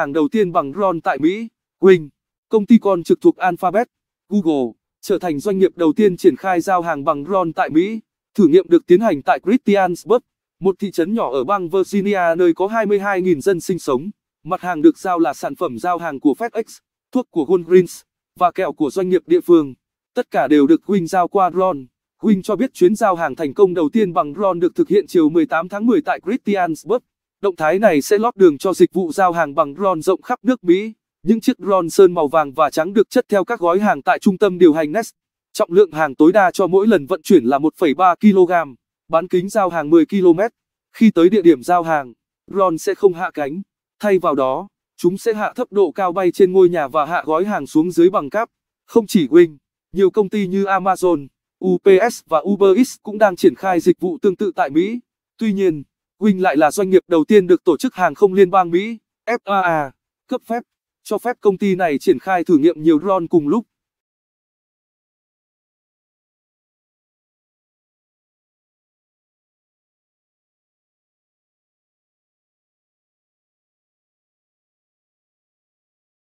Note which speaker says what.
Speaker 1: hàng đầu tiên bằng RON tại Mỹ, Wing, công ty con trực thuộc Alphabet, Google, trở thành doanh nghiệp đầu tiên triển khai giao hàng bằng RON tại Mỹ. Thử nghiệm được tiến hành tại Christiansburg, một thị trấn nhỏ ở bang Virginia nơi có 22.000 dân sinh sống. Mặt hàng được giao là sản phẩm giao hàng của FedEx, thuốc của Walgreens và kẹo của doanh nghiệp địa phương. Tất cả đều được Wing giao qua RON. Wing cho biết chuyến giao hàng thành công đầu tiên bằng RON được thực hiện chiều 18 tháng 10 tại Christiansburg. Động thái này sẽ lót đường cho dịch vụ giao hàng bằng drone rộng khắp nước Mỹ. Những chiếc drone sơn màu vàng và trắng được chất theo các gói hàng tại trung tâm điều hành Nest. Trọng lượng hàng tối đa cho mỗi lần vận chuyển là 1,3 kg, bán kính giao hàng 10 km. Khi tới địa điểm giao hàng, drone sẽ không hạ cánh. Thay vào đó, chúng sẽ hạ thấp độ cao bay trên ngôi nhà và hạ gói hàng xuống dưới bằng cáp. Không chỉ Wing, nhiều công ty như Amazon, UPS và Uber Eats cũng đang triển khai dịch vụ tương tự tại Mỹ. Tuy nhiên, Wing lại là doanh nghiệp đầu tiên được Tổ chức Hàng không Liên bang Mỹ, FAA, cấp phép, cho phép công ty này triển khai thử nghiệm nhiều drone cùng lúc.